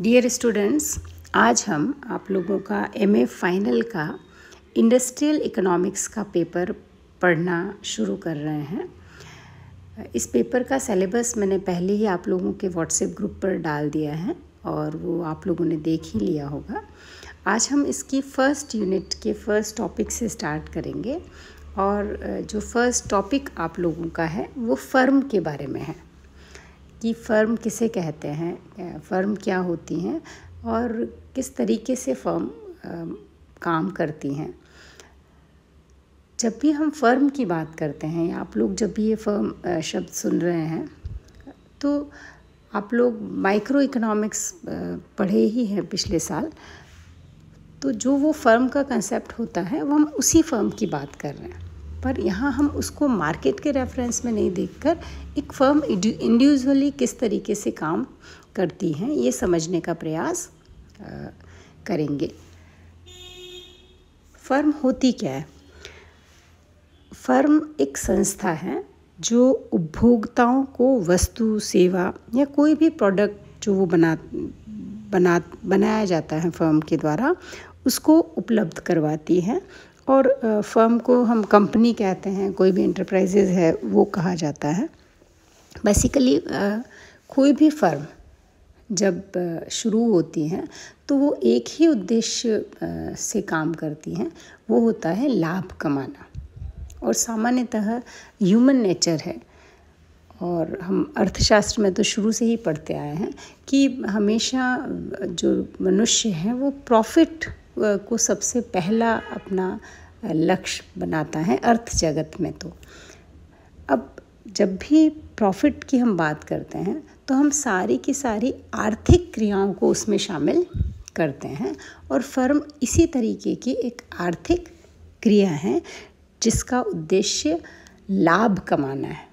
dear students आज हम आप लोगों का एमए फाइनल का इंडस्ट्रियल इकोनॉमिक्स का पेपर पढ़ना शुरू कर रहे हैं इस पेपर का सिलेबस मैंने पहले ही आप लोगों के व्हाट्सएप ग्रुप पर डाल दिया है और वो आप लोगों ने देख ही लिया होगा आज हम इसकी फ़र्स्ट यूनिट के फर्स्ट टॉपिक से स्टार्ट करेंगे और जो फर्स्ट टॉपिक आप लोगों का है वो फर्म के बारे में है कि फ़र्म किसे कहते हैं फ़र्म क्या होती हैं और किस तरीके से फर्म काम करती हैं जब भी हम फर्म की बात करते हैं या आप लोग जब भी ये फर्म शब्द सुन रहे हैं तो आप लोग माइक्रो इकोनॉमिक्स पढ़े ही हैं पिछले साल तो जो वो फर्म का कंसेप्ट होता है वो हम उसी फर्म की बात कर रहे हैं पर यहाँ हम उसको मार्केट के रेफरेंस में नहीं देखकर एक फर्म इंडिविजुअली किस तरीके से काम करती हैं ये समझने का प्रयास करेंगे फर्म होती क्या है फर्म एक संस्था है जो उपभोक्ताओं को वस्तु सेवा या कोई भी प्रोडक्ट जो वो बना बना बनाया जाता है फर्म के द्वारा उसको उपलब्ध करवाती है और फर्म को हम कंपनी कहते हैं कोई भी इंटरप्राइजेज है वो कहा जाता है बेसिकली कोई भी फर्म जब शुरू होती हैं तो वो एक ही उद्देश्य से काम करती हैं वो होता है लाभ कमाना और सामान्यतः ह्यूमन नेचर है और हम अर्थशास्त्र में तो शुरू से ही पढ़ते आए हैं कि हमेशा जो मनुष्य हैं वो प्रॉफिट को सबसे पहला अपना लक्ष्य बनाता है अर्थ जगत में तो अब जब भी प्रॉफिट की हम बात करते हैं तो हम सारी की सारी आर्थिक क्रियाओं को उसमें शामिल करते हैं और फर्म इसी तरीके की एक आर्थिक क्रिया है जिसका उद्देश्य लाभ कमाना है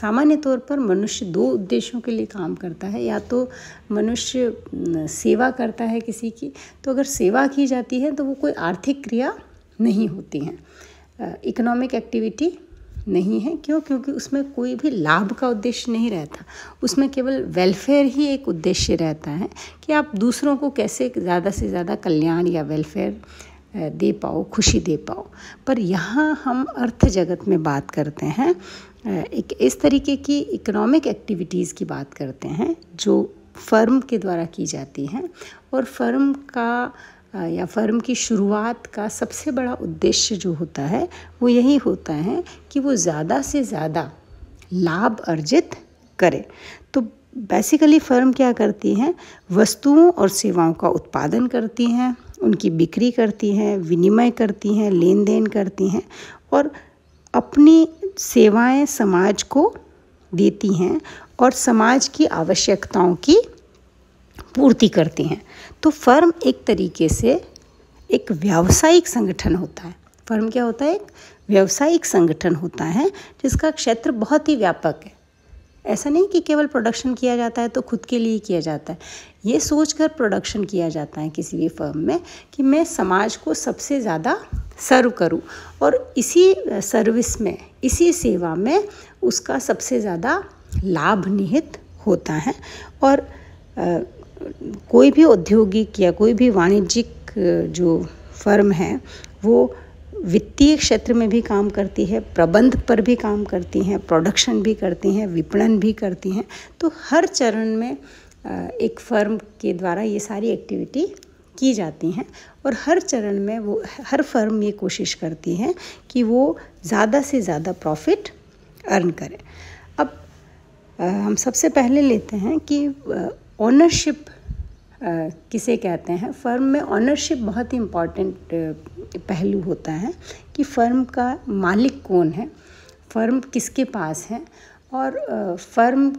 सामान्य तौर पर मनुष्य दो उद्देश्यों के लिए काम करता है या तो मनुष्य सेवा करता है किसी की तो अगर सेवा की जाती है तो वो कोई आर्थिक क्रिया नहीं होती है इकोनॉमिक एक्टिविटी नहीं है क्यों क्योंकि उसमें कोई भी लाभ का उद्देश्य नहीं रहता उसमें केवल वेलफेयर ही एक उद्देश्य रहता है कि आप दूसरों को कैसे ज़्यादा से ज़्यादा कल्याण या वेलफेयर दे पाओ खुशी दे पाओ पर यहाँ हम अर्थ जगत में बात करते हैं एक इस तरीके की इकोनॉमिक एक्टिविटीज़ की बात करते हैं जो फर्म के द्वारा की जाती हैं और फर्म का या फर्म की शुरुआत का सबसे बड़ा उद्देश्य जो होता है वो यही होता है कि वो ज़्यादा से ज़्यादा लाभ अर्जित करे तो बेसिकली फर्म क्या करती हैं वस्तुओं और सेवाओं का उत्पादन करती हैं उनकी बिक्री करती हैं विनिमय करती हैं लेन देन करती हैं और अपनी सेवाएं समाज को देती हैं और समाज की आवश्यकताओं की पूर्ति करती हैं तो फर्म एक तरीके से एक व्यावसायिक संगठन होता है फर्म क्या होता है एक व्यावसायिक संगठन होता है जिसका क्षेत्र बहुत ही व्यापक है ऐसा नहीं कि केवल प्रोडक्शन किया जाता है तो खुद के लिए किया जाता है ये सोच कर प्रोडक्शन किया जाता है किसी भी फर्म में कि मैं समाज को सबसे ज़्यादा सर्व करूं और इसी सर्विस में इसी सेवा में उसका सबसे ज़्यादा लाभ निहित होता है और आ, कोई भी औद्योगिक या कोई भी वाणिज्यिक जो फर्म है वो वित्तीय क्षेत्र में भी काम करती है प्रबंध पर भी काम करती हैं प्रोडक्शन भी करती हैं विपणन भी करती हैं तो हर चरण में एक फर्म के द्वारा ये सारी एक्टिविटी की जाती हैं और हर चरण में वो हर फर्म ये कोशिश करती है कि वो ज़्यादा से ज़्यादा प्रॉफिट अर्न करें अब हम सबसे पहले लेते हैं कि ओनरशिप किसे कहते हैं फर्म में ऑनरशिप बहुत ही इम्पॉर्टेंट पहलू होता है कि फर्म का मालिक कौन है फर्म किसके पास है और फर्म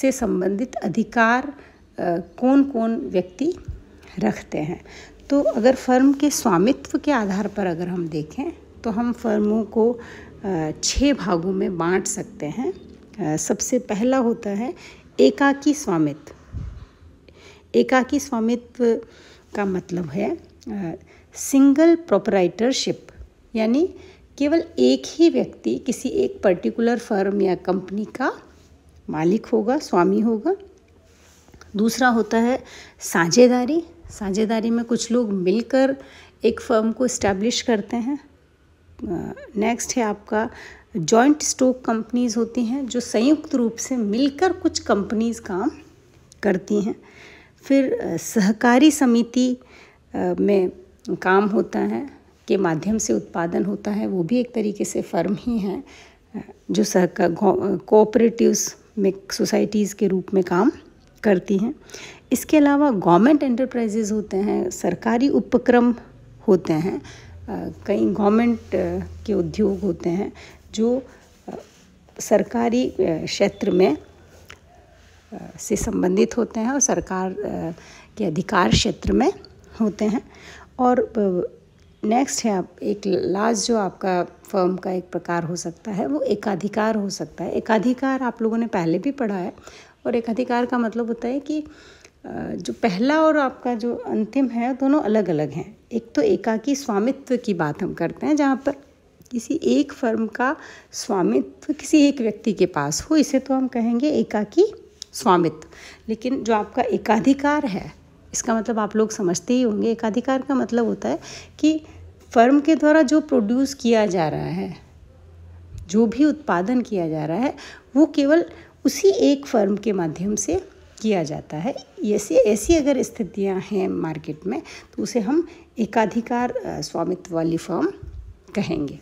से संबंधित अधिकार कौन कौन व्यक्ति रखते हैं तो अगर फर्म के स्वामित्व के आधार पर अगर हम देखें तो हम फर्मों को छः भागों में बांट सकते हैं सबसे पहला होता है एकाकी स्वामित्व एकाकी स्वामित्व का मतलब है सिंगल प्रोपराइटरशिप यानी केवल एक ही व्यक्ति किसी एक पर्टिकुलर फर्म या कंपनी का मालिक होगा स्वामी होगा दूसरा होता है साझेदारी साझेदारी में कुछ लोग मिलकर एक फर्म को इस्टेब्लिश करते हैं नेक्स्ट है आपका जॉइंट स्टॉक कंपनीज होती हैं जो संयुक्त रूप से मिलकर कुछ कंपनीज काम करती हैं फिर सहकारी समिति में काम होता है के माध्यम से उत्पादन होता है वो भी एक तरीके से फर्म ही हैं जो सहकार कोऑपरेटिव्स में सोसाइटीज़ के रूप में काम करती हैं इसके अलावा गवर्नमेंट एंटरप्राइजेज होते हैं सरकारी उपक्रम होते हैं कई गवर्नमेंट के उद्योग होते हैं जो सरकारी क्षेत्र में से संबंधित होते हैं और सरकार के अधिकार क्षेत्र में होते हैं और नेक्स्ट है आप एक लास्ट जो आपका फर्म का एक प्रकार हो सकता है वो एकाधिकार हो सकता है एकाधिकार आप लोगों ने पहले भी पढ़ा है और एकाधिकार का मतलब होता है कि जो पहला और आपका जो अंतिम है दोनों अलग अलग हैं एक तो एका की स्वामित्व की बात हम करते हैं जहाँ पर किसी एक फर्म का स्वामित्व किसी एक व्यक्ति के पास हो इसे तो हम कहेंगे एका की स्वामित्व लेकिन जो आपका एकाधिकार है इसका मतलब आप लोग समझते ही होंगे एकाधिकार का मतलब होता है कि फर्म के द्वारा जो प्रोड्यूस किया जा रहा है जो भी उत्पादन किया जा रहा है वो केवल उसी एक फर्म के माध्यम से किया जाता है ऐसे ऐसी अगर स्थितियां हैं मार्केट में तो उसे हम एकाधिकार स्वामित्व वाली फर्म कहेंगे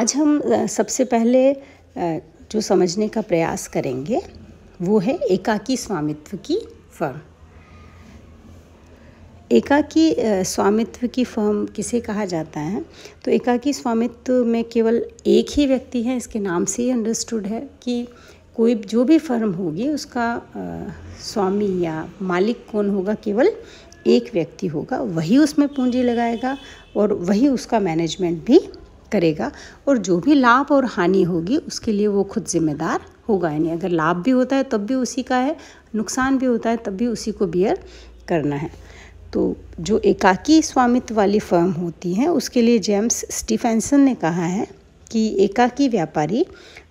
आज हम सबसे पहले जो समझने का प्रयास करेंगे वो है एकाकी स्वामित्व की फर्म एकाकी स्वामित्व की फर्म किसे कहा जाता है तो एकाकी स्वामित्व में केवल एक ही व्यक्ति है इसके नाम से ही अंडरस्टूड है कि कोई जो भी फर्म होगी उसका स्वामी या मालिक कौन होगा केवल एक व्यक्ति होगा वही उसमें पूंजी लगाएगा और वही उसका मैनेजमेंट भी करेगा और जो भी लाभ और हानि होगी उसके लिए वो खुद जिम्मेदार होगा यानी अगर लाभ भी होता है तब भी उसी का है नुकसान भी होता है तब भी उसी को बियर करना है तो जो एकाकी स्वामित्व वाली फर्म होती हैं उसके लिए जेम्स स्टीफेंसन ने कहा है कि एकाकी व्यापारी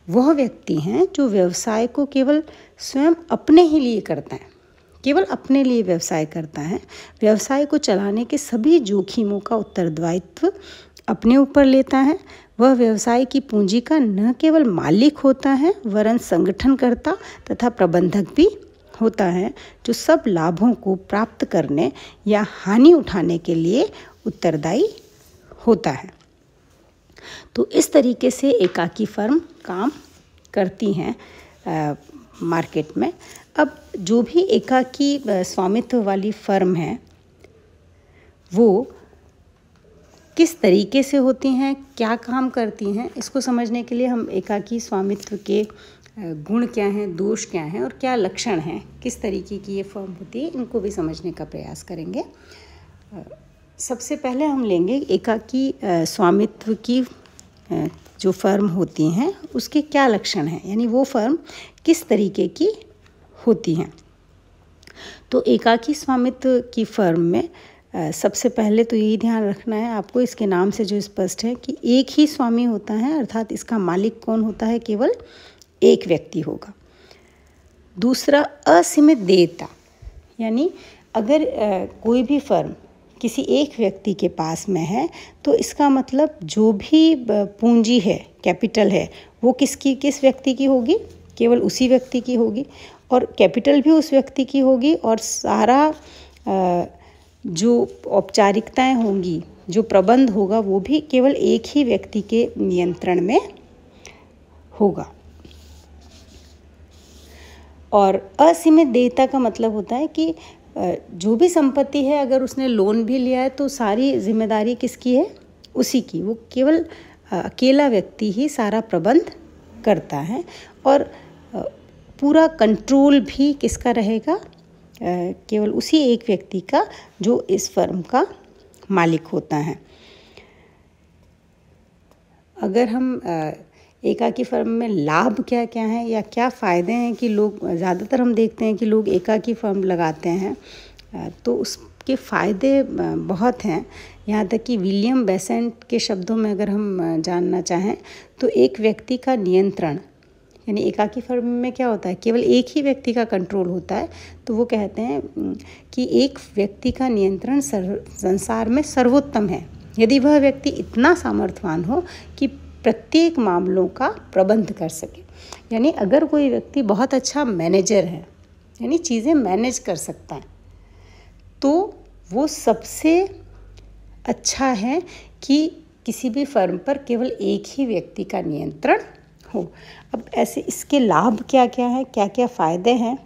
वह व्यक्ति हैं जो व्यवसाय को केवल स्वयं अपने ही लिए करता है केवल अपने लिए व्यवसाय करता है व्यवसाय को चलाने के सभी जोखिमों का उत्तरदायित्व अपने ऊपर लेता है वह व्यवसाय की पूंजी का न केवल मालिक होता है वरन संगठनकर्ता तथा प्रबंधक भी होता है जो सब लाभों को प्राप्त करने या हानि उठाने के लिए उत्तरदायी होता है तो इस तरीके से एकाकी फर्म काम करती हैं मार्केट में अब जो भी एकाकी स्वामित्व वाली फर्म है वो किस तरीके से होती हैं क्या काम करती हैं इसको समझने के लिए हम एकाकी स्वामित्व के गुण क्या हैं दोष क्या हैं और क्या लक्षण हैं किस तरीके की ये फॉर्म होती है इनको भी समझने का प्रयास करेंगे सबसे पहले हम लेंगे एकाकी स्वामित्व की जो फर्म होती हैं उसके क्या लक्षण हैं यानी वो फर्म किस तरीके की होती हैं तो एकाकी स्वामित्व की फर्म में सबसे पहले तो यही ध्यान रखना है आपको इसके नाम से जो स्पष्ट है कि एक ही स्वामी होता है अर्थात इसका मालिक कौन होता है केवल एक व्यक्ति होगा दूसरा असीमित देवता यानी अगर कोई भी फर्म किसी एक व्यक्ति के पास में है तो इसका मतलब जो भी पूंजी है कैपिटल है वो किसकी किस व्यक्ति की होगी केवल उसी व्यक्ति की होगी और कैपिटल भी उस व्यक्ति की होगी और सारा जो औपचारिकताएं होंगी जो प्रबंध होगा वो भी केवल एक ही व्यक्ति के नियंत्रण में होगा और असीमित देयता का मतलब होता है कि जो भी संपत्ति है अगर उसने लोन भी लिया है तो सारी जिम्मेदारी किसकी है उसी की वो केवल अकेला व्यक्ति ही सारा प्रबंध करता है और पूरा कंट्रोल भी किसका रहेगा केवल उसी एक व्यक्ति का जो इस फर्म का मालिक होता है अगर हम एकाकी फर्म में लाभ क्या क्या हैं या क्या फ़ायदे हैं कि लोग ज़्यादातर हम देखते हैं कि लोग एकाकी फर्म लगाते हैं तो उसके फ़ायदे बहुत हैं यहाँ तक कि विलियम बेसेंट के शब्दों में अगर हम जानना चाहें तो एक व्यक्ति का नियंत्रण यानी एकाकी फर्म में क्या होता है केवल एक ही व्यक्ति का कंट्रोल होता है तो वो कहते हैं कि एक व्यक्ति का नियंत्रण संसार में सर्वोत्तम है यदि वह व्यक्ति इतना सामर्थ्यवान हो कि प्रत्येक मामलों का प्रबंध कर सके यानी अगर कोई व्यक्ति बहुत अच्छा मैनेजर है यानी चीज़ें मैनेज कर सकता है तो वो सबसे अच्छा है कि किसी भी फर्म पर केवल एक ही व्यक्ति का नियंत्रण हो अब ऐसे इसके लाभ क्या क्या है क्या क्या फ़ायदे हैं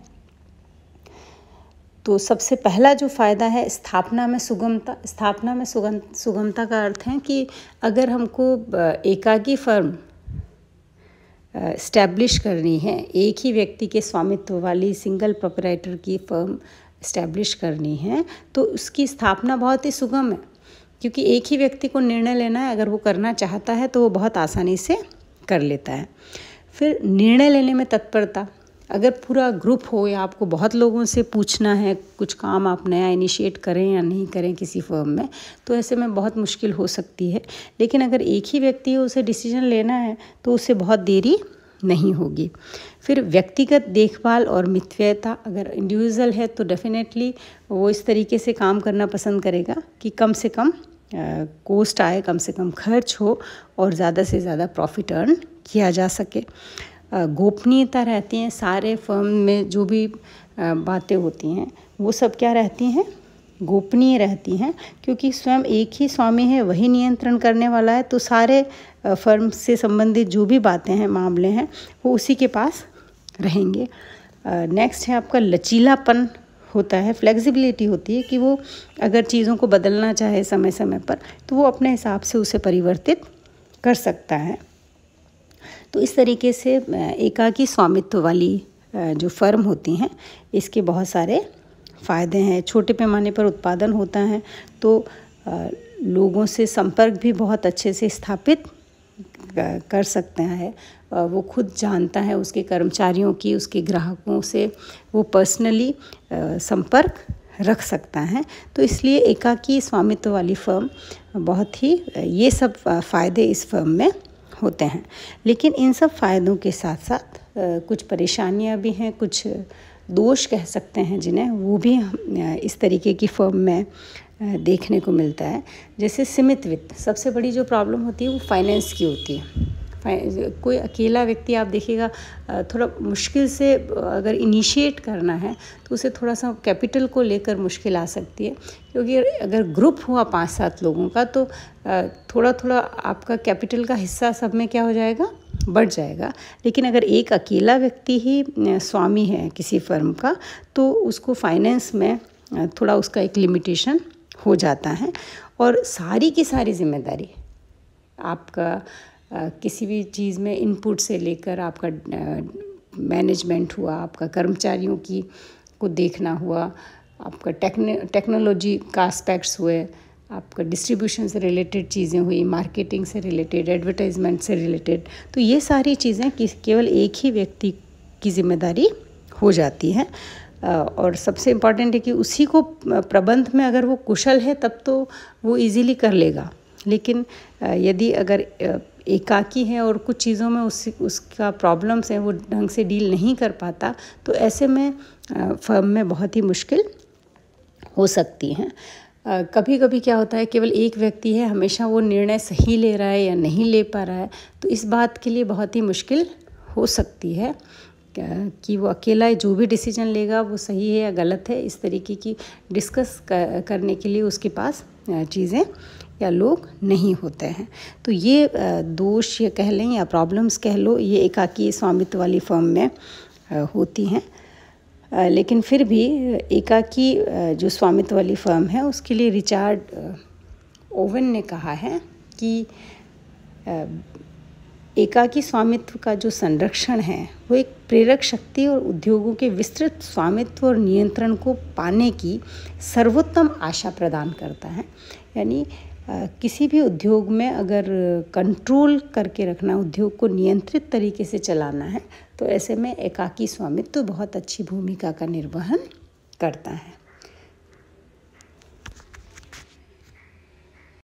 तो सबसे पहला जो फ़ायदा है स्थापना में सुगमता स्थापना में सुगम सुगमता का अर्थ है कि अगर हमको एकाकी फर्म इस्टेब्लिश करनी है एक ही व्यक्ति के स्वामित्व वाली सिंगल प्रोपराइटर की फर्म इस्टेब्लिश करनी है तो उसकी स्थापना बहुत ही सुगम है क्योंकि एक ही व्यक्ति को निर्णय लेना है अगर वो करना चाहता है तो वो बहुत आसानी से कर लेता है फिर निर्णय लेने में तत्परता अगर पूरा ग्रुप हो या आपको बहुत लोगों से पूछना है कुछ काम आप नया इनिशिएट करें या नहीं करें किसी फर्म में तो ऐसे में बहुत मुश्किल हो सकती है लेकिन अगर एक ही व्यक्ति है उसे डिसीजन लेना है तो उसे बहुत देरी नहीं होगी फिर व्यक्तिगत देखभाल और मितव्ययता अगर इंडिविजुअल है तो डेफिनेटली वो इस तरीके से काम करना पसंद करेगा कि कम से कम कोस्ट आए कम से कम खर्च हो और ज़्यादा से ज़्यादा प्रॉफिट अर्न किया जा सके गोपनीयता रहती हैं सारे फर्म में जो भी बातें होती हैं वो सब क्या रहती हैं गोपनीय रहती हैं क्योंकि स्वयं एक ही स्वामी है वही नियंत्रण करने वाला है तो सारे फर्म से संबंधित जो भी बातें हैं मामले हैं वो उसी के पास रहेंगे नेक्स्ट है आपका लचीलापन होता है फ्लेक्सिबिलिटी होती है कि वो अगर चीज़ों को बदलना चाहे समय समय पर तो वो अपने हिसाब से उसे परिवर्तित कर सकता है तो इस तरीके से एकाकी स्वामित्व वाली जो फर्म होती हैं इसके बहुत सारे फ़ायदे हैं छोटे पैमाने पर उत्पादन होता है तो लोगों से संपर्क भी बहुत अच्छे से स्थापित कर सकते हैं वो खुद जानता है उसके कर्मचारियों की उसके ग्राहकों से वो पर्सनली संपर्क रख सकता है तो इसलिए एकाकी स्वामित्व वाली फर्म बहुत ही ये सब फ़ायदे इस फर्म में होते हैं लेकिन इन सब फ़ायदों के साथ साथ कुछ परेशानियां भी हैं कुछ दोष कह सकते हैं जिन्हें वो भी इस तरीके की फर्म में देखने को मिलता है जैसे सीमित वित्त सबसे बड़ी जो प्रॉब्लम होती है वो फाइनेंस की होती है कोई अकेला व्यक्ति आप देखिएगा थोड़ा मुश्किल से अगर इनिशिएट करना है तो उसे थोड़ा सा कैपिटल को लेकर मुश्किल आ सकती है क्योंकि अगर ग्रुप हुआ पाँच सात लोगों का तो थोड़ा थोड़ा आपका कैपिटल का हिस्सा सब में क्या हो जाएगा बढ़ जाएगा लेकिन अगर एक अकेला व्यक्ति ही स्वामी है किसी फर्म का तो उसको फाइनेंस में थोड़ा उसका एक लिमिटेशन हो जाता है और सारी की सारी जिम्मेदारी आपका किसी भी चीज़ में इनपुट से लेकर आपका मैनेजमेंट हुआ आपका कर्मचारियों की को देखना हुआ आपका टेक्नोलॉजी का एस्पेक्ट्स हुए आपका डिस्ट्रीब्यूशन से रिलेटेड चीज़ें हुई मार्केटिंग से रिलेटेड एडवर्टाइजमेंट से रिलेटेड तो ये सारी चीज़ें केवल एक ही व्यक्ति की जिम्मेदारी हो जाती हैं और सबसे इम्पॉर्टेंट है कि उसी को प्रबंध में अगर वो कुशल है तब तो वो इजीली कर लेगा लेकिन यदि अगर एकाकी है और कुछ चीज़ों में उस उसका प्रॉब्लम्स हैं वो ढंग से डील नहीं कर पाता तो ऐसे में फर्म में बहुत ही मुश्किल हो सकती हैं कभी कभी क्या होता है केवल एक व्यक्ति है हमेशा वो निर्णय सही ले रहा है या नहीं ले पा रहा है तो इस बात के लिए बहुत ही मुश्किल हो सकती है कि वो अकेला जो भी डिसीजन लेगा वो सही है या गलत है इस तरीके की डिस्कस करने के लिए उसके पास चीज़ें या लोग नहीं होते हैं तो ये दोष ये कह लें या प्रॉब्लम्स कह लो ये एकाकी स्वामित्व वाली फर्म में होती हैं लेकिन फिर भी एकाकी जो स्वामित्व वाली फर्म है उसके लिए रिचार्ड ओवन ने कहा है कि एकाकी स्वामित्व का जो संरक्षण है वो एक प्रेरक शक्ति और उद्योगों के विस्तृत स्वामित्व और नियंत्रण को पाने की सर्वोत्तम आशा प्रदान करता है यानी किसी भी उद्योग में अगर कंट्रोल करके रखना उद्योग को नियंत्रित तरीके से चलाना है तो ऐसे में एकाकी स्वामित्व तो बहुत अच्छी भूमिका का निर्वहन करता है